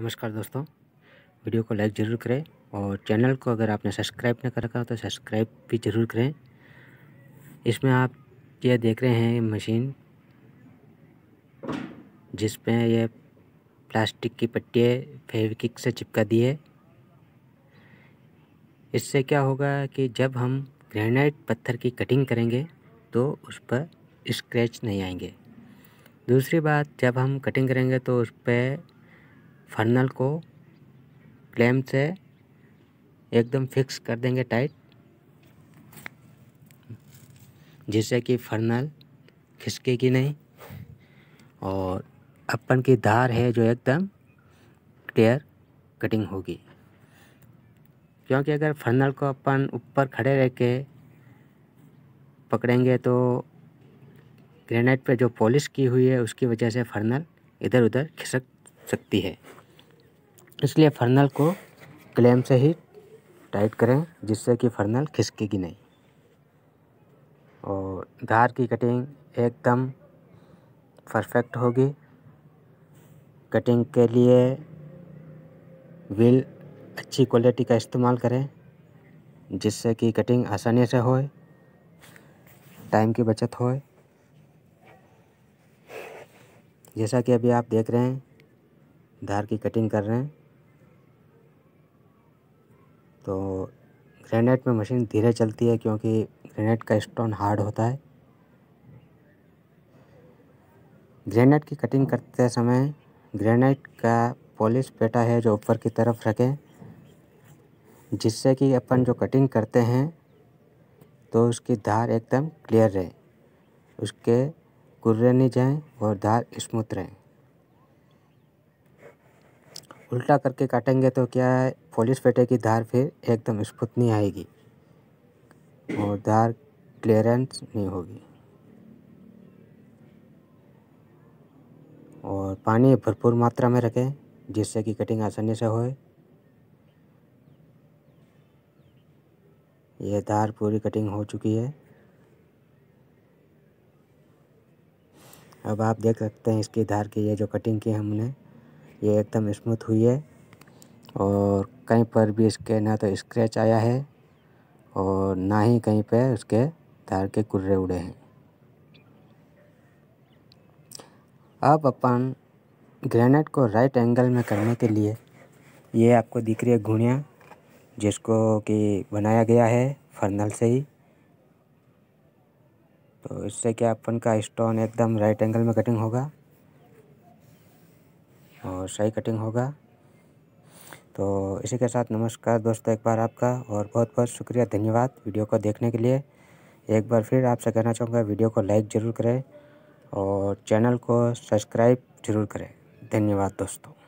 नमस्कार दोस्तों वीडियो को लाइक ज़रूर करें और चैनल को अगर आपने सब्सक्राइब नहीं कर रखा हो तो सब्सक्राइब भी ज़रूर करें इसमें आप यह देख रहे हैं मशीन जिसमें यह प्लास्टिक की पट्टी फेविकिक से चिपका दी है इससे क्या होगा कि जब हम ग्रेनाइट पत्थर की कटिंग करेंगे तो उस पर स्क्रैच नहीं आएंगे दूसरी बात जब हम कटिंग करेंगे तो उस पर फ़र्नल को क्लेम से एकदम फिक्स कर देंगे टाइट जिससे कि फर्नल खिसकेगी नहीं और अपन की धार है जो एकदम क्लियर कटिंग होगी क्योंकि अगर फर्नल को अपन ऊपर खड़े रह के पकड़ेंगे तो ग्रेनाइट पर जो पॉलिश की हुई है उसकी वजह से फर्नल इधर उधर खिसक सकती है इसलिए फर्नल को क्लेम से ही टाइट करें जिससे कि फर्नल खिसकेगी नहीं और धार की कटिंग एकदम परफेक्ट होगी कटिंग के लिए व्हील अच्छी क्वालिटी का इस्तेमाल करें जिससे कि कटिंग आसानी से होए टाइम की बचत होए जैसा कि अभी आप देख रहे हैं धार की कटिंग कर रहे हैं तो ग्रेनाइट में मशीन धीरे चलती है क्योंकि ग्रेनाइट का स्टोन हार्ड होता है ग्रेनाइट की कटिंग करते समय ग्रेनाइट का पॉलिश पेटा है जो ऊपर की तरफ रखें जिससे कि अपन जो कटिंग करते हैं तो उसकी धार एकदम क्लियर रहे उसके कुर्रे नहीं जाएँ और धार स्मूथ रहें उल्टा करके काटेंगे तो क्या है पॉलिश फेटे की धार फिर एकदम नहीं आएगी और धार क्लियरेंस नहीं होगी और पानी भरपूर मात्रा में रखें जिससे कि कटिंग आसानी से होए यह धार पूरी कटिंग हो चुकी है अब आप देख सकते हैं इसकी धार की ये जो कटिंग की हमने ये एकदम स्मूथ हुई है और कहीं पर भी इसके ना तो स्क्रैच आया है और ना ही कहीं पे उसके तार के कुर्रे उड़े हैं अब अपन ग्रेनेड को राइट एंगल में करने के लिए ये आपको दिख रही है घुड़ियाँ जिसको कि बनाया गया है फर्नल से ही तो इससे क्या अपन का स्टोन एकदम राइट एंगल में कटिंग होगा और सही कटिंग होगा तो इसी के साथ नमस्कार दोस्तों एक बार आपका और बहुत बहुत शुक्रिया धन्यवाद वीडियो को देखने के लिए एक बार फिर आपसे कहना चाहूँगा वीडियो को लाइक ज़रूर करें और चैनल को सब्सक्राइब ज़रूर करें धन्यवाद दोस्तों